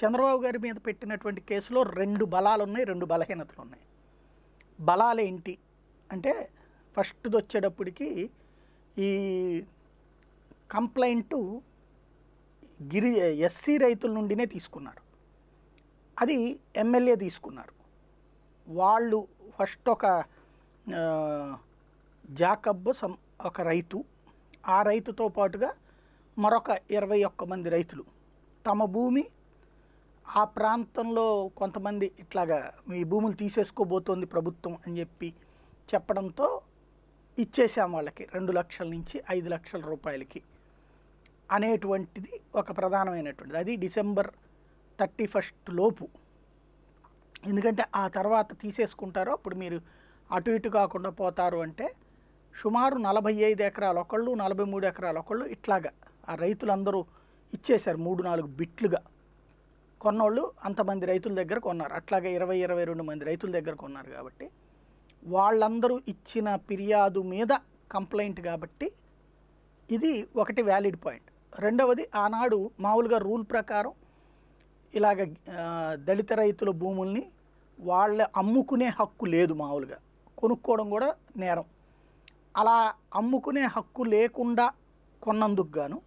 చంద్రబాబు గారి మీద పెట్టినటువంటి కేసులో రెండు బలాలు ఉన్నాయి రెండు బలహీనతలు ఉన్నాయి బలాలు ఏంటి అంటే ఫస్ట్ది వచ్చేటప్పటికి ఈ కంప్లైంట్ గిరి ఎస్సీ రైతుల నుండినే తీసుకున్నారు అది ఎమ్మెల్యే తీసుకున్నారు వాళ్ళు ఫస్ట్ ఒక జాకబ్ సం ఒక రైతు ఆ రైతుతో పాటుగా మరొక ఇరవై ఒక్క మంది రైతులు తమ భూమి ఆ ప్రాంతంలో కొంతమంది ఇట్లాగా మీ భూములు తీసేసుకోబోతోంది ప్రభుత్వం అని చెప్పి చెప్పడంతో ఇచ్చేసాం వాళ్ళకి రెండు లక్షల నుంచి ఐదు లక్షల రూపాయలకి అనేటువంటిది ఒక ప్రధానమైనటువంటిది అది డిసెంబర్ థర్టీ ఫస్ట్ లోపు ఎందుకంటే ఆ తర్వాత తీసేసుకుంటారో అప్పుడు మీరు అటు ఇటు కాకుండా పోతారు అంటే సుమారు నలభై ఐదు ఎకరాలు ఒకళ్ళు నలభై మూడు ఎకరాలు ఒకళ్ళు ఇట్లాగా ఆ రైతులందరూ ఇచ్చేశారు మూడు నాలుగు బిట్లుగా కొన్నోళ్ళు అంతమంది రైతుల దగ్గర కొన్నారు అట్లాగే ఇరవై ఇరవై రెండు మంది రైతుల దగ్గర కొన్నారు కాబట్టి వాళ్ళందరూ ఇచ్చిన ఫిర్యాదు మీద కంప్లైంట్ కాబట్టి ఇది ఒకటి వ్యాలిడ్ పాయింట్ రెండవది ఆనాడు మామూలుగా రూల్ ప్రకారం ఇలాగ దళిత రైతుల భూముల్ని వాళ్ళ అమ్ముకునే హక్కు లేదు మామూలుగా కొనుక్కోవడం కూడా నేరం అలా అమ్ముకునే హక్కు లేకుండా కొన్నందుకు గాను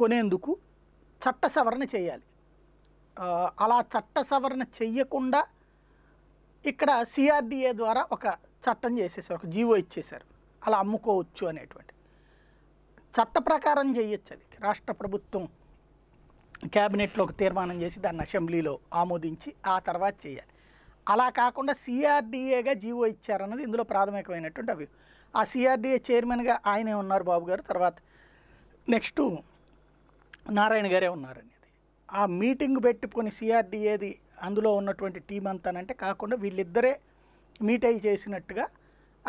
కొనేందుకు చట్ట సవరణ చేయాలి అలా చట్ట సవరణ చెయ్యకుండా ఇక్కడ సిఆర్డిఏ ద్వారా ఒక చట్టం చేసేసారు ఒక జీవో ఇచ్చేశారు అలా అమ్ముకోవచ్చు అనేటువంటి చట్ట ప్రకారం చేయొచ్చు అది రాష్ట్ర ప్రభుత్వం క్యాబినెట్లో ఒక తీర్మానం చేసి దాన్ని అసెంబ్లీలో ఆమోదించి ఆ తర్వాత చేయాలి అలా కాకుండా సిఆర్డిఏగా జీవో ఇచ్చారన్నది ఇందులో ప్రాథమికమైనటువంటి అవి ఆ సిఆర్డిఏ చైర్మన్గా ఆయనే ఉన్నారు బాబు గారు తర్వాత నెక్స్ట్ నారాయణ గారే ఉన్నారండి ఆ మీటింగ్ పెట్టుకుని సిఆర్డిఏది అందులో ఉన్నటువంటి టీం అంతానంటే కాకుండా వీళ్ళిద్దరే మీట్ అయ్యి చేసినట్టుగా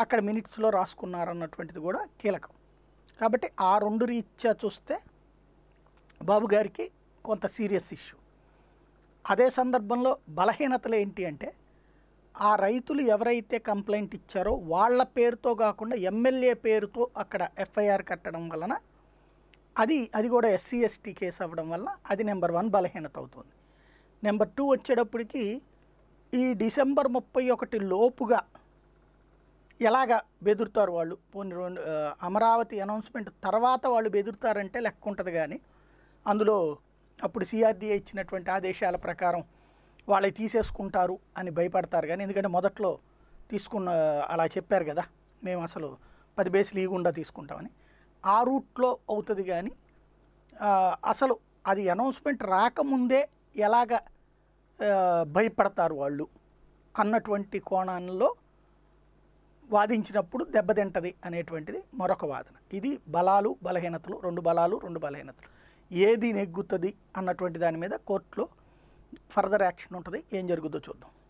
అక్కడ మినిట్స్లో రాసుకున్నారన్నటువంటిది కూడా కీలకం కాబట్టి ఆ రెండు రీత్యా చూస్తే బాబు గారికి కొంత సీరియస్ ఇష్యూ అదే సందర్భంలో బలహీనతలు ఏంటి అంటే ఆ రైతులు ఎవరైతే కంప్లైంట్ ఇచ్చారో వాళ్ళ పేరుతో కాకుండా ఎమ్మెల్యే పేరుతో అక్కడ ఎఫ్ఐఆర్ కట్టడం వలన అది అది కూడా ఎస్సీ ఎస్టీ కేసు అవ్వడం వల్ల అది నెంబర్ వన్ బలహీనత అవుతుంది నెంబర్ టూ వచ్చేటప్పటికి ఈ డిసెంబర్ ముప్పై ఒకటి లోపుగా ఎలాగ బెదురుతారు వాళ్ళు పోనీ రెండు అమరావతి అనౌన్స్మెంట్ తర్వాత వాళ్ళు బెదురుతారంటే లెక్క ఉంటుంది కానీ అందులో అప్పుడు సిఆర్డీఏ ఇచ్చినటువంటి ఆదేశాల ప్రకారం వాళ్ళు తీసేసుకుంటారు అని భయపడతారు కానీ ఎందుకంటే మొదట్లో తీసుకున్న అలా చెప్పారు కదా మేము అసలు పది బేసులు ఈ తీసుకుంటామని ఆ రూట్లో అవుతుంది కానీ అసలు అది అనౌన్స్మెంట్ రాకముందే ఎలాగ భయపడతారు వాళ్ళు అన్నటువంటి కోణాల్లో వాదించినప్పుడు దెబ్బతింటది అనేటువంటిది మరొక వాదన ఇది బలాలు బలహీనతలు రెండు బలాలు రెండు బలహీనతలు ఏది నెగ్గుతుంది అన్నటువంటి దాని మీద కోర్టులో ఫర్దర్ యాక్షన్ ఉంటుంది ఏం జరుగుతుందో చూద్దాం